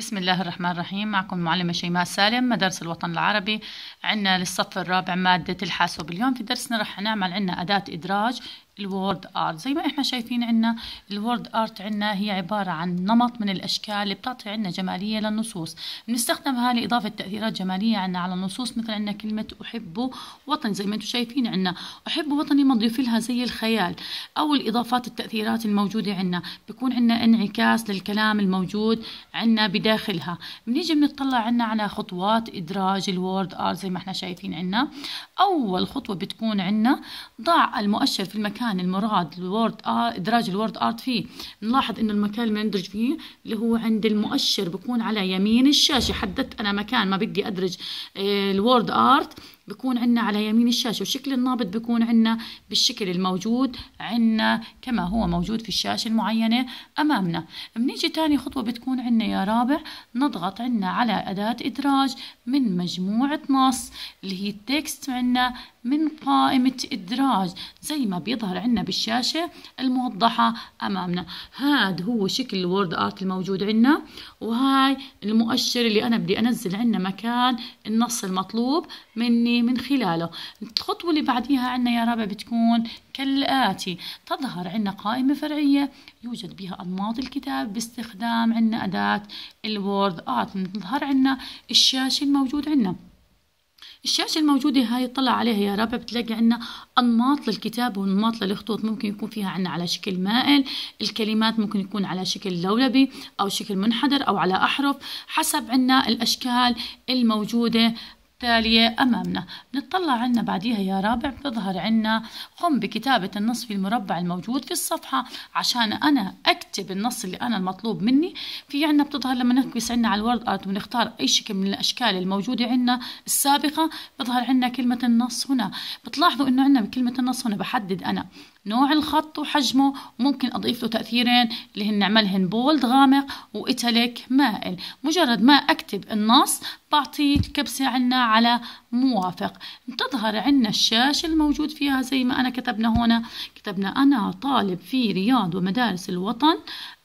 بسم الله الرحمن الرحيم معكم المعلمة شيماء سالم مدارس الوطن العربي عنا للصف الرابع مادة الحاسوب اليوم في درسنا رح نعمل عنا أداة إدراج الوورد ارت زي ما احنا شايفين عنا الوورد ارت عنا هي عبارة عن نمط من الاشكال اللي بتعطي عنا جمالية للنصوص بنستخدمها لإضافة تأثيرات جمالية عنا على النصوص مثل عنا كلمة أحب وطني زي ما انتم شايفين عنا أحب وطني مضيف لها زي الخيال أو الإضافات التأثيرات الموجودة عنا بيكون عنا انعكاس للكلام الموجود عنا بداخلها بنيجي بنطلع عنا على خطوات إدراج الوورد ارت زي ما احنا شايفين عنا أول خطوة بتكون عنا ضع المؤشر في المكان المكان المراد الورد آه ادراج الورد ارت فيه نلاحظ انه المكان اللي بندرج فيه اللي هو عند المؤشر بكون على يمين الشاشه حددت انا مكان ما بدي ادرج آه، الورد ارت بكون عنا على يمين الشاشة وشكل النابض بكون عنا بالشكل الموجود عنا كما هو موجود في الشاشة المعينة أمامنا بنيجي تاني خطوة بتكون عنا يا رابع نضغط عنا على أداة إدراج من مجموعة نص اللي هي التكست عنا من قائمة إدراج زي ما بيظهر عنا بالشاشة الموضحة أمامنا هذا هو شكل الورد آرت الموجود عنا وهاي المؤشر اللي أنا بدي أنزل عنا مكان النص المطلوب مني من خلاله الخطوة اللي بعديها عنا يا ربع بتكون كالآتي تظهر عنا قائمة فرعية يوجد بها أنماط الكتاب باستخدام عنا أداة الوورد آت تظهر عنا الشاشة الموجود عنا الشاشة الموجودة هاي طلع عليها يا ربع بتلاقي عنا أنماط للكتاب وأنماط للخطوط ممكن يكون فيها عنا على شكل مائل الكلمات ممكن يكون على شكل لولبي أو شكل منحدر أو على أحرف حسب عنا الأشكال الموجودة التالية أمامنا بنطلع عنا بعديها يا رابع بظهر عنا قم بكتابة النصف المربع الموجود في الصفحة عشان أنا أكتب اكتب النص اللي أنا المطلوب مني في عنا بتظهر لما نكبس عنا على الورد آرت ونختار أي شكل من الأشكال الموجودة عنا السابقة بظهر عنا كلمة النص هنا بتلاحظوا إنه عنا كلمة النص هنا بحدد أنا نوع الخط وحجمه وممكن أضيف له تأثيرين اللي هن نعملهن بولد غامق وإيتاليك مائل مجرد ما أكتب النص بعطيه الكبسه عنا على موافق بتظهر عنا الشاشة الموجود فيها زي ما أنا كتبنا هنا كتبنا أنا طالب في رياض ومدارس الوطن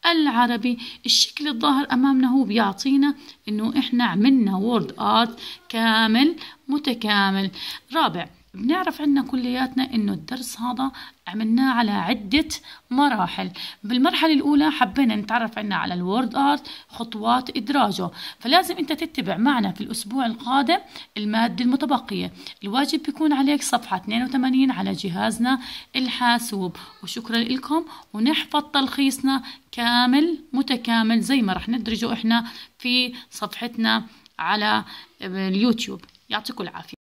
العربي الشكل الظاهر أمامنا هو بيعطينا إنه إحنا عملنا وورد آرت كامل متكامل رابع بنعرف عنا كلياتنا انه الدرس هذا عملناه على عدة مراحل بالمرحلة الأولى حبينا نتعرف عنا على الورد آرت خطوات إدراجه فلازم أنت تتبع معنا في الأسبوع القادم المادة المتبقية الواجب بيكون عليك صفحة 82 على جهازنا الحاسوب وشكرا لكم ونحفظ تلخيصنا كامل متكامل زي ما رح ندرجه إحنا في صفحتنا على اليوتيوب يعطيكم العافية